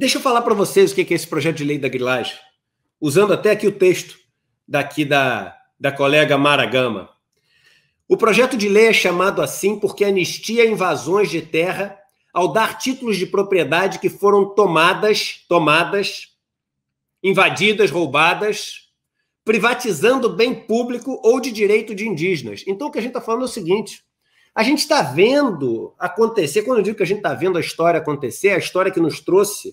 Deixa eu falar para vocês o que é esse projeto de lei da grilagem, usando até aqui o texto daqui da, da colega Mara Gama. O projeto de lei é chamado assim porque anistia invasões de terra ao dar títulos de propriedade que foram tomadas, tomadas, invadidas, roubadas, privatizando bem público ou de direito de indígenas. Então o que a gente está falando é o seguinte: a gente está vendo acontecer, quando eu digo que a gente está vendo a história acontecer, a história que nos trouxe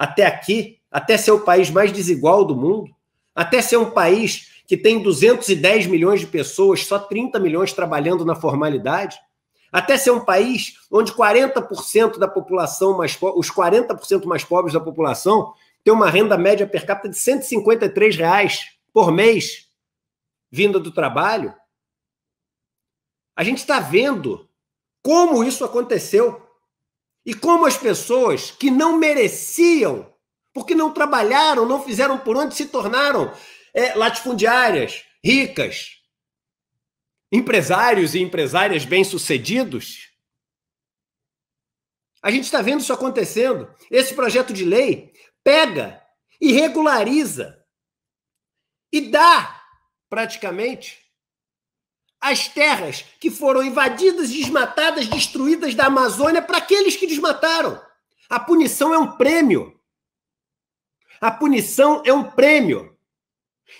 até aqui, até ser o país mais desigual do mundo, até ser um país que tem 210 milhões de pessoas, só 30 milhões trabalhando na formalidade, até ser um país onde 40% da população mais os 40% mais pobres da população tem uma renda média per capita de 153 reais por mês vinda do trabalho. A gente está vendo como isso aconteceu e como as pessoas que não mereciam, porque não trabalharam, não fizeram por onde, se tornaram é, latifundiárias, ricas, empresários e empresárias bem-sucedidos. A gente está vendo isso acontecendo. Esse projeto de lei pega e regulariza e dá praticamente as terras que foram invadidas, desmatadas, destruídas da Amazônia para aqueles que desmataram. A punição é um prêmio. A punição é um prêmio.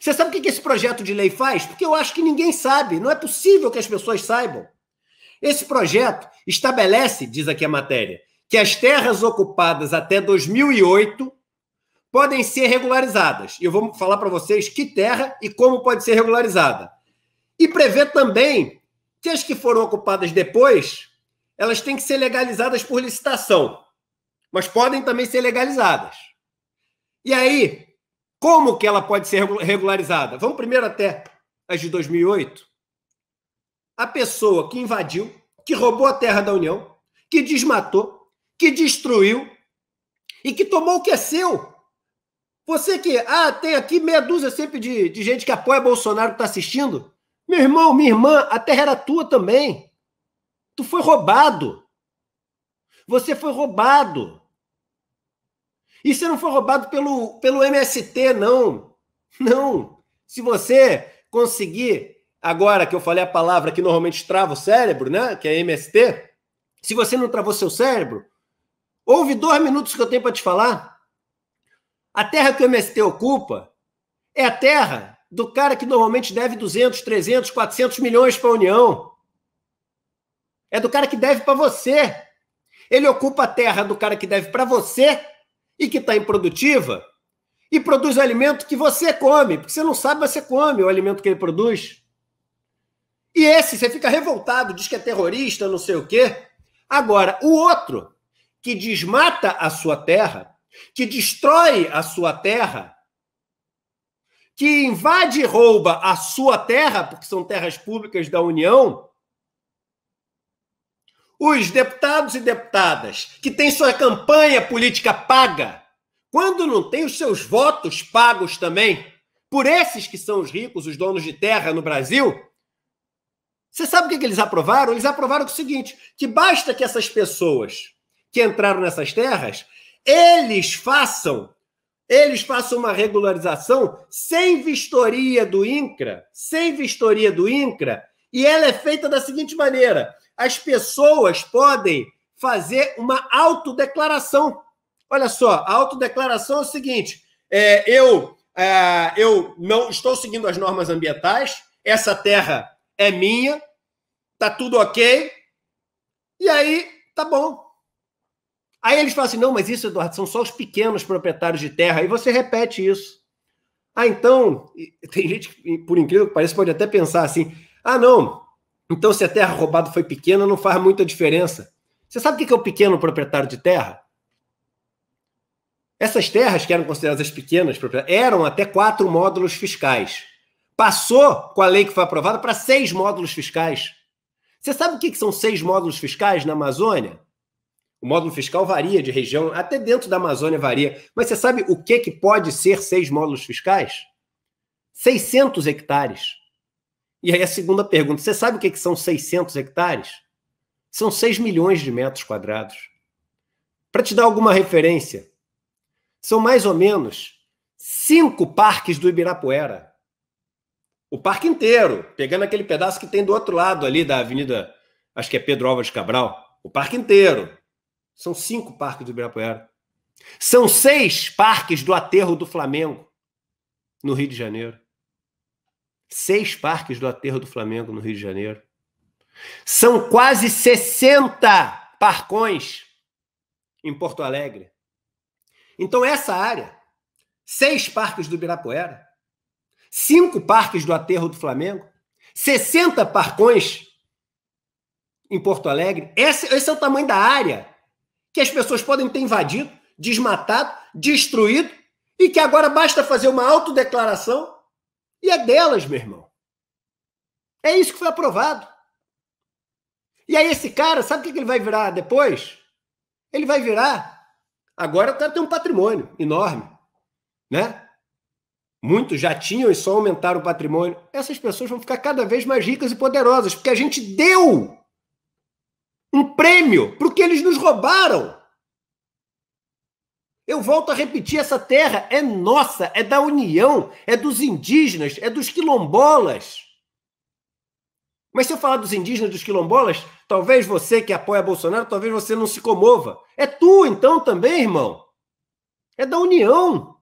Você sabe o que esse projeto de lei faz? Porque eu acho que ninguém sabe. Não é possível que as pessoas saibam. Esse projeto estabelece, diz aqui a matéria, que as terras ocupadas até 2008 podem ser regularizadas. E eu vou falar para vocês que terra e como pode ser regularizada. E prevê também que as que foram ocupadas depois, elas têm que ser legalizadas por licitação, mas podem também ser legalizadas. E aí, como que ela pode ser regularizada? Vamos primeiro até as de 2008. A pessoa que invadiu, que roubou a terra da União, que desmatou, que destruiu e que tomou o que é seu. Você que, ah, tem aqui meia dúzia sempre de, de gente que apoia Bolsonaro que está assistindo. Meu irmão, minha irmã, a terra era tua também. Tu foi roubado. Você foi roubado. E você não foi roubado pelo, pelo MST, não. Não. Se você conseguir, agora que eu falei a palavra que normalmente trava o cérebro, né? Que é MST. Se você não travou seu cérebro, ouve dois minutos que eu tenho para te falar. A terra que o MST ocupa é a terra do cara que normalmente deve 200, 300, 400 milhões para a União. É do cara que deve para você. Ele ocupa a terra do cara que deve para você e que está improdutiva e produz o alimento que você come, porque você não sabe, mas você come o alimento que ele produz. E esse, você fica revoltado, diz que é terrorista, não sei o quê. Agora, o outro, que desmata a sua terra, que destrói a sua terra, que invade e rouba a sua terra, porque são terras públicas da União, os deputados e deputadas que têm sua campanha política paga, quando não têm os seus votos pagos também, por esses que são os ricos, os donos de terra no Brasil, você sabe o que eles aprovaram? Eles aprovaram o seguinte: que basta que essas pessoas que entraram nessas terras, eles façam eles façam uma regularização sem vistoria do INCRA, sem vistoria do INCRA, e ela é feita da seguinte maneira: as pessoas podem fazer uma autodeclaração. Olha só, a autodeclaração é o seguinte: é, eu, é, eu não estou seguindo as normas ambientais, essa terra é minha, tá tudo ok, e aí tá bom, Aí eles falam assim: não, mas isso, Eduardo, são só os pequenos proprietários de terra. Aí você repete isso. Ah, então, tem gente que, por incrível que pareça, pode até pensar assim: ah, não, então se a terra roubada foi pequena, não faz muita diferença. Você sabe o que é o pequeno proprietário de terra? Essas terras, que eram consideradas pequenas, eram até quatro módulos fiscais. Passou com a lei que foi aprovada para seis módulos fiscais. Você sabe o que são seis módulos fiscais na Amazônia? O módulo fiscal varia de região, até dentro da Amazônia varia. Mas você sabe o que, que pode ser seis módulos fiscais? 600 hectares. E aí a segunda pergunta: você sabe o que, que são 600 hectares? São 6 milhões de metros quadrados. Para te dar alguma referência, são mais ou menos cinco parques do Ibirapuera. O parque inteiro, pegando aquele pedaço que tem do outro lado ali da Avenida, acho que é Pedro Álvares Cabral. O parque inteiro. São cinco parques do Ibirapuera. São seis parques do aterro do Flamengo, no Rio de Janeiro. Seis parques do aterro do Flamengo, no Rio de Janeiro. São quase 60 parcões em Porto Alegre. Então, essa área, seis parques do Ibirapuera, cinco parques do aterro do Flamengo, 60 parcões em Porto Alegre. Esse, esse é o tamanho da área que as pessoas podem ter invadido, desmatado, destruído, e que agora basta fazer uma autodeclaração e é delas, meu irmão. É isso que foi aprovado. E aí esse cara, sabe o que ele vai virar depois? Ele vai virar. Agora o tá, cara tem um patrimônio enorme, né? Muitos já tinham e só aumentaram o patrimônio. Essas pessoas vão ficar cada vez mais ricas e poderosas, porque a gente deu um prêmio para que eles nos roubaram. Eu volto a repetir: essa terra é nossa, é da União, é dos indígenas, é dos quilombolas. Mas se eu falar dos indígenas, dos quilombolas, talvez você que apoia Bolsonaro, talvez você não se comova. É tu então também, irmão. É da União.